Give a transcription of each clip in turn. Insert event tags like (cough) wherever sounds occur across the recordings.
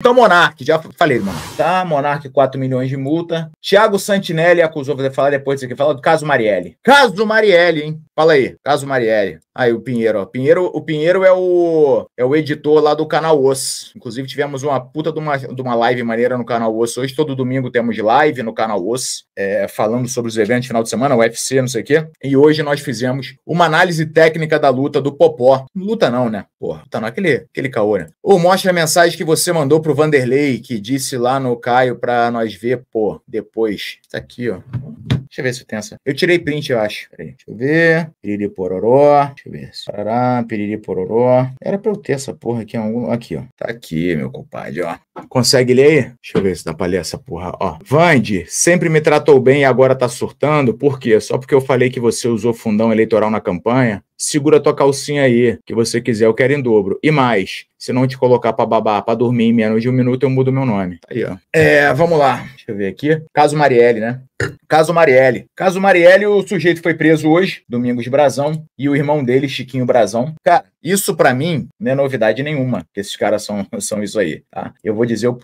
Então, Monarque já falei, mano. Tá, Monarque 4 milhões de multa. Tiago Santinelli acusou, vou falar depois disso aqui, fala do caso Marielle. Caso Marielle, hein? Fala aí, caso Marielle. Aí o Pinheiro, ó. Pinheiro, o Pinheiro é o, é o editor lá do canal Os. Inclusive, tivemos uma puta de uma, de uma live maneira no canal Os. Hoje, todo domingo, temos live no canal Os, é, falando sobre os eventos de final de semana, UFC, não sei o quê. E hoje nós fizemos uma análise técnica da luta do Popó. Luta não, né? Porra, tá não, aquele, aquele caô, né? Ou mostra a mensagem que você mandou pro Vanderlei, que disse lá no Caio pra nós ver, pô, depois. tá aqui, ó. Deixa eu ver se tenho essa. Eu tirei print, eu acho. Peraí, deixa eu ver. Piriri pororó. Deixa eu ver. Parará, piriri pororó. Era pra eu ter essa porra aqui algum... Aqui, ó. Tá aqui, meu compadre, ó. Consegue ler aí? Deixa eu ver se dá pra ler essa porra, ó. Vande, sempre me tratou bem e agora tá surtando. Por quê? Só porque eu falei que você usou fundão eleitoral na campanha? segura tua calcinha aí, que você quiser, eu quero em dobro. E mais, se não te colocar para babar, para dormir em menos de um minuto, eu mudo meu nome. Tá aí, ó. É, vamos lá. Deixa eu ver aqui. Caso Marielle, né? Caso Marielle. Caso Marielle, o sujeito foi preso hoje, Domingos Brazão, e o irmão dele, Chiquinho Brazão. Cara, isso para mim não é novidade nenhuma, que esses caras são, (laughs) são isso aí, tá? Eu vou dizer, o,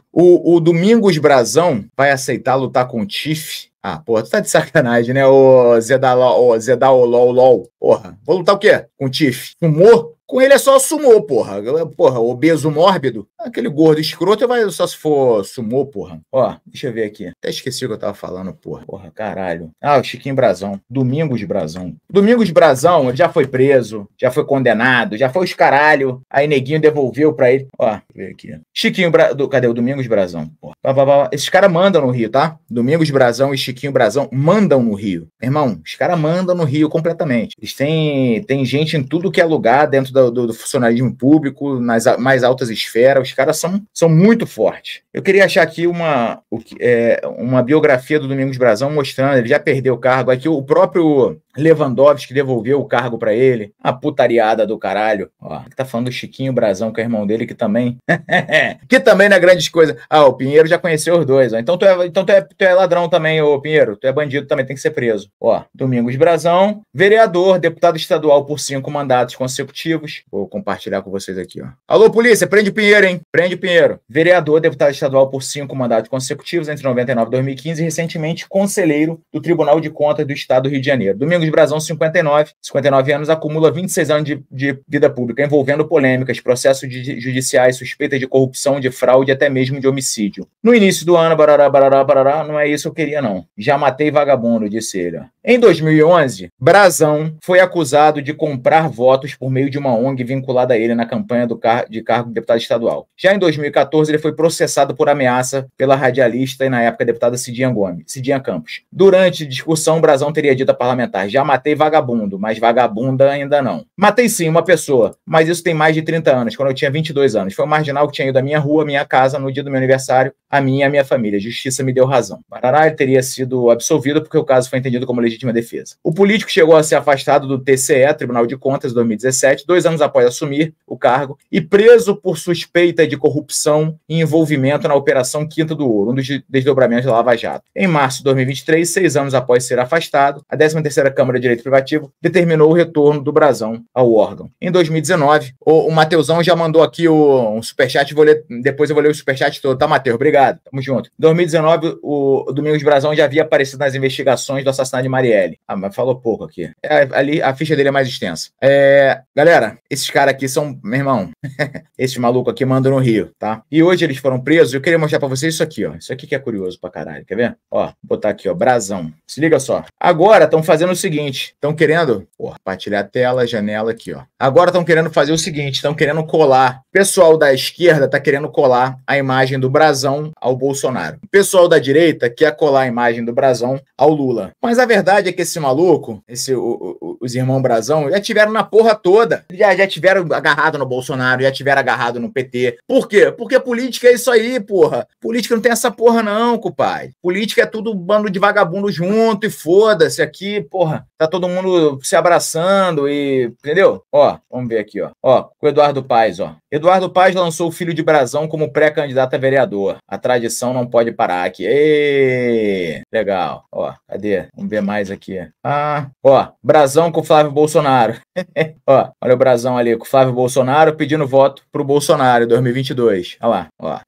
o Domingos Brazão vai aceitar lutar com o Tiff ah, porra, tu tá de sacanagem, né, ô Zedalol, Zedalolol, Porra, vou lutar o quê? Com o Tiff? Fumou? Com ele é só sumô, porra. Porra, obeso mórbido. Aquele gordo escroto vai só se for sumô, porra. Ó, deixa eu ver aqui. Até esqueci o que eu tava falando, porra. Porra, caralho. Ah, o Chiquinho Brazão. Domingos Brazão. Domingos Brazão, ele já foi preso, já foi condenado, já foi os caralho. Aí Neguinho devolveu pra ele. Ó, ver aqui. Chiquinho Bra... Do... Cadê o Domingos Brazão? Porra. Vá, vá, vá. Esses caras mandam no Rio, tá? Domingos Brazão e Chiquinho Brazão mandam no Rio. Irmão, os caras mandam no Rio completamente. Eles têm... Tem gente em tudo que é lugar dentro do, do, do funcionalismo público, nas mais altas esferas, os caras são, são muito fortes. Eu queria achar aqui uma, é, uma biografia do Domingos Brazão mostrando, ele já perdeu o cargo, aqui é o próprio Lewandowski devolveu o cargo para ele. A putariada do caralho. Ó, tá falando do Chiquinho Brazão, que é irmão dele, que também. (laughs) que também não é grande coisa. Ah, o Pinheiro já conheceu os dois. Ó. Então, tu é, então tu, é, tu é ladrão também, ô Pinheiro. Tu é bandido também, tem que ser preso. Ó, Domingos Brazão, vereador, deputado estadual por cinco mandatos consecutivos. Vou compartilhar com vocês aqui, ó. Alô, polícia, prende o Pinheiro, hein? Prende o Pinheiro. Vereador, deputado estadual por cinco mandatos consecutivos entre 99 e 2015 e recentemente conselheiro do Tribunal de Contas do Estado do Rio de Janeiro. Domingos Domingos Brazão, 59, 59 anos, acumula 26 anos de, de vida pública, envolvendo polêmicas, processos de, judiciais, suspeitas de corrupção, de fraude até mesmo de homicídio. No início do ano, barará, barará, barará, não é isso que eu queria, não. Já matei vagabundo, disse ele. Em 2011, Brazão foi acusado de comprar votos por meio de uma ONG vinculada a ele na campanha car de cargo de deputado estadual. Já em 2014, ele foi processado por ameaça pela radialista e, na época, deputada Cidinha Gomes, Cidinha Campos. Durante discussão, Brazão teria dito a parlamentar já matei vagabundo, mas vagabunda ainda não. Matei sim uma pessoa, mas isso tem mais de 30 anos, quando eu tinha 22 anos. Foi um marginal que tinha ido à minha rua, à minha casa, no dia do meu aniversário, a mim e a minha família. A justiça me deu razão. Barará teria sido absolvido porque o caso foi entendido como legítima defesa. O político chegou a ser afastado do TCE, Tribunal de Contas, em 2017, dois anos após assumir o cargo, e preso por suspeita de corrupção e envolvimento na Operação Quinta do Ouro, um dos desdobramentos da Lava Jato. Em março de 2023, seis anos após ser afastado, a 13ª Câmara Câmara de Direito Privativo, determinou o retorno do brasão ao órgão. Em 2019, o, o Mateusão já mandou aqui o, um superchat, vou ler, depois eu vou ler o superchat todo, tá, Mateus? Obrigado, tamo junto. Em 2019, o, o Domingos Brasão já havia aparecido nas investigações do assassinato de Marielle. Ah, mas falou pouco aqui. É, ali a ficha dele é mais extensa. É, galera, esses caras aqui são, meu irmão, (laughs) esses malucos aqui mandam no Rio, tá? E hoje eles foram presos, eu queria mostrar pra vocês isso aqui, ó. Isso aqui que é curioso pra caralho, quer ver? Ó, vou botar aqui, ó, Brasão. Se liga só. Agora estão fazendo o seguinte, seguinte: estão querendo. porra, compartilhar a tela, janela aqui, ó. Agora estão querendo fazer o seguinte: estão querendo colar. O pessoal da esquerda tá querendo colar a imagem do brasão ao Bolsonaro. O pessoal da direita quer colar a imagem do brasão ao Lula. Mas a verdade é que esse maluco, esse, o, o, os irmãos brasão, já tiveram na porra toda. Já, já tiveram agarrado no Bolsonaro, já tiveram agarrado no PT. Por quê? Porque política é isso aí, porra. Política não tem essa porra, não, compadre. Política é tudo bando de vagabundo junto e foda-se aqui, porra tá, todo mundo se abraçando e, entendeu? Ó, vamos ver aqui, ó. Ó, com o Eduardo Paes, ó. Eduardo Paz lançou o filho de Brasão como pré-candidato a vereador. A tradição não pode parar aqui. Êêê! Legal. Ó, cadê? Vamos ver mais aqui. Ah, ó, Brasão com Flávio Bolsonaro. (laughs) ó, olha o Brasão ali com Flávio Bolsonaro pedindo voto pro Bolsonaro em 2022. Olha lá, ó.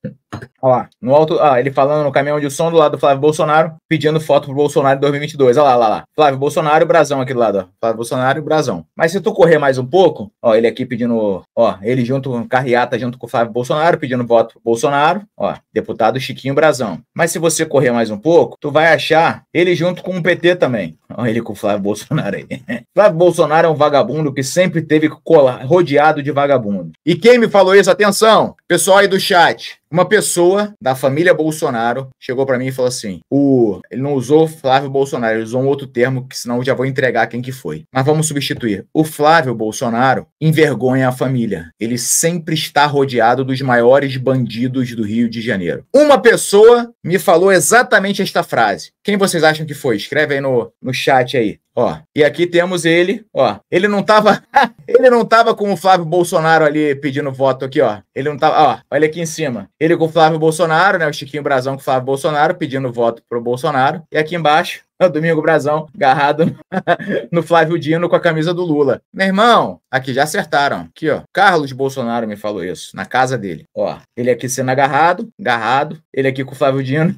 Olha lá, no alto, ah, ele falando no caminhão de som do lado do Flávio Bolsonaro, pedindo foto pro Bolsonaro em 2022. Olha lá, olha lá, lá. Flávio Bolsonaro e aqui do lado, ó. Flávio Bolsonaro e Mas se tu correr mais um pouco, ó, ele aqui pedindo, ó, ele junto com carreata junto com o Flávio Bolsonaro, pedindo voto pro Bolsonaro, ó, deputado Chiquinho Brazão. Mas se você correr mais um pouco, tu vai achar ele junto com o PT também. Olha ele com o Flávio Bolsonaro aí. (laughs) Flávio Bolsonaro é um vagabundo que sempre teve rodeado de vagabundo. E quem me falou isso? Atenção, pessoal aí do chat. Uma pessoa da família Bolsonaro chegou para mim e falou assim: o... ele não usou Flávio Bolsonaro, ele usou um outro termo, que senão eu já vou entregar quem que foi. Mas vamos substituir. O Flávio Bolsonaro envergonha a família. Ele sempre está rodeado dos maiores bandidos do Rio de Janeiro. Uma pessoa me falou exatamente esta frase. Quem vocês acham que foi? Escreve aí no, no chat chat aí. Ó, e aqui temos ele, ó. Ele não tava, (laughs) ele não tava com o Flávio Bolsonaro ali pedindo voto aqui, ó. Ele não tava, ó, olha aqui em cima. Ele com o Flávio Bolsonaro, né, o Chiquinho Brazão com o Flávio Bolsonaro pedindo voto pro Bolsonaro. E aqui embaixo, (laughs) o Domingo Brazão, agarrado (laughs) no Flávio Dino com a camisa do Lula. Meu irmão, aqui já acertaram. Aqui, ó. Carlos Bolsonaro me falou isso, na casa dele. Ó, ele aqui sendo agarrado, agarrado. Ele aqui com o Flávio Dino.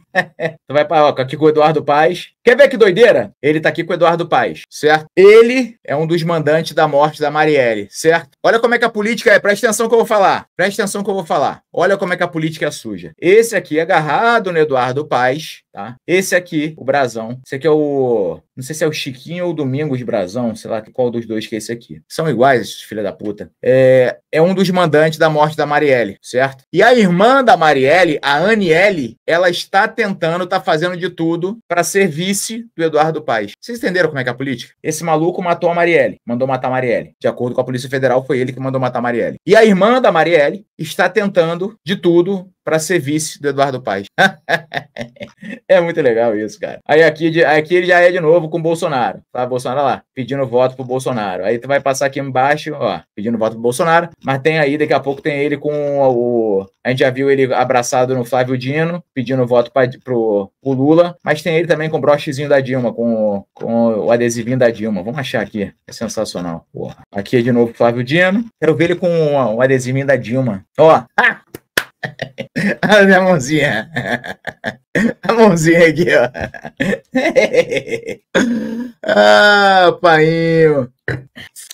tu vai pra, ó, aqui com o Eduardo Paz. Quer ver que doideira? Ele tá aqui com o Eduardo Paz certo? Ele é um dos mandantes da morte da Marielle, certo? Olha como é que a política é, presta atenção que eu vou falar, presta atenção que eu vou falar. Olha como é que a política é suja. Esse aqui agarrado no Eduardo Paz tá? Esse aqui, o brasão. Esse aqui é o... Não sei se é o Chiquinho ou o Domingos Brasão, sei lá qual dos dois que é esse aqui. São iguais, filha da puta. É, é um dos mandantes da morte da Marielle, certo? E a irmã da Marielle, a Aniele, ela está tentando, está fazendo de tudo para ser vice do Eduardo Paes. Vocês entenderam como é que é a política? Esse maluco matou a Marielle, mandou matar a Marielle. De acordo com a Polícia Federal, foi ele que mandou matar a Marielle. E a irmã da Marielle, está tentando de tudo para ser vice do Eduardo Paes. (laughs) é muito legal isso, cara. Aí aqui, aqui ele já é de novo com o Bolsonaro. Tá, Bolsonaro lá, pedindo voto pro Bolsonaro. Aí tu vai passar aqui embaixo, ó, pedindo voto pro Bolsonaro. Mas tem aí, daqui a pouco tem ele com o. A gente já viu ele abraçado no Flávio Dino, pedindo voto pra, pro, pro Lula. Mas tem ele também com o brochezinho da Dilma, com, com o adesivinho da Dilma. Vamos achar aqui. É sensacional. Porra. Aqui é de novo Flávio Dino. Quero ver ele com o adesivinho da Dilma. Ó. Olha (laughs) a minha mãozinha. A mãozinha aqui, ó. (laughs) Ah, painho.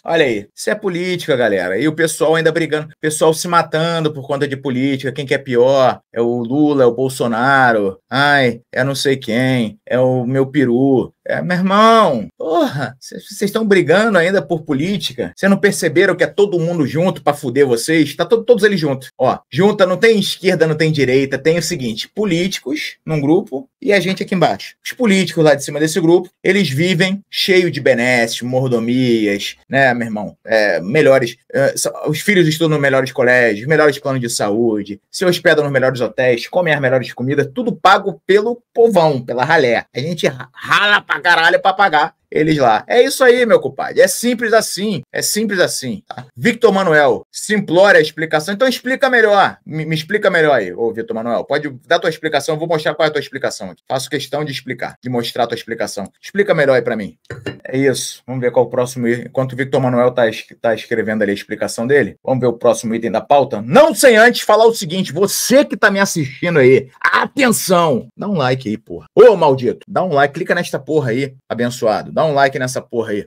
Olha aí, isso é política, galera. E o pessoal ainda brigando, o pessoal se matando por conta de política. Quem que é pior? É o Lula, é o Bolsonaro. Ai, é não sei quem. É o meu peru. É, meu irmão, porra, vocês estão brigando ainda por política. Vocês não perceberam que é todo mundo junto para fuder vocês? Tá todos eles juntos. Ó, junta, não tem esquerda, não tem direita. Tem o seguinte: políticos num grupo e a gente aqui embaixo. Os políticos lá de cima desse grupo, eles vivem cheio de benesses, mordomias, né, meu irmão? É, melhores. É, os filhos estudam nos melhores colégios, melhores planos de saúde, se hospedam nos melhores hotéis, comem as melhores comidas, tudo pago pelo povão, pela ralé. A gente rala pra a garalha para pagar eles lá. É isso aí, meu compadre. É simples assim. É simples assim. Tá? Victor Manuel, simplória a explicação. Então explica melhor. Me, me explica melhor aí, ô Victor Manuel. Pode dar tua explicação. Eu vou mostrar qual é a tua explicação aqui. Faço questão de explicar, de mostrar a tua explicação. Explica melhor aí para mim. É isso. Vamos ver qual é o próximo. Enquanto o Victor Manuel tá, tá escrevendo ali a explicação dele, vamos ver o próximo item da pauta. Não sem antes falar o seguinte: você que tá me assistindo aí, atenção! Dá um like aí, porra. Ô, maldito, dá um like, clica nesta porra aí, abençoado. Dá Dá um like nessa porra aí.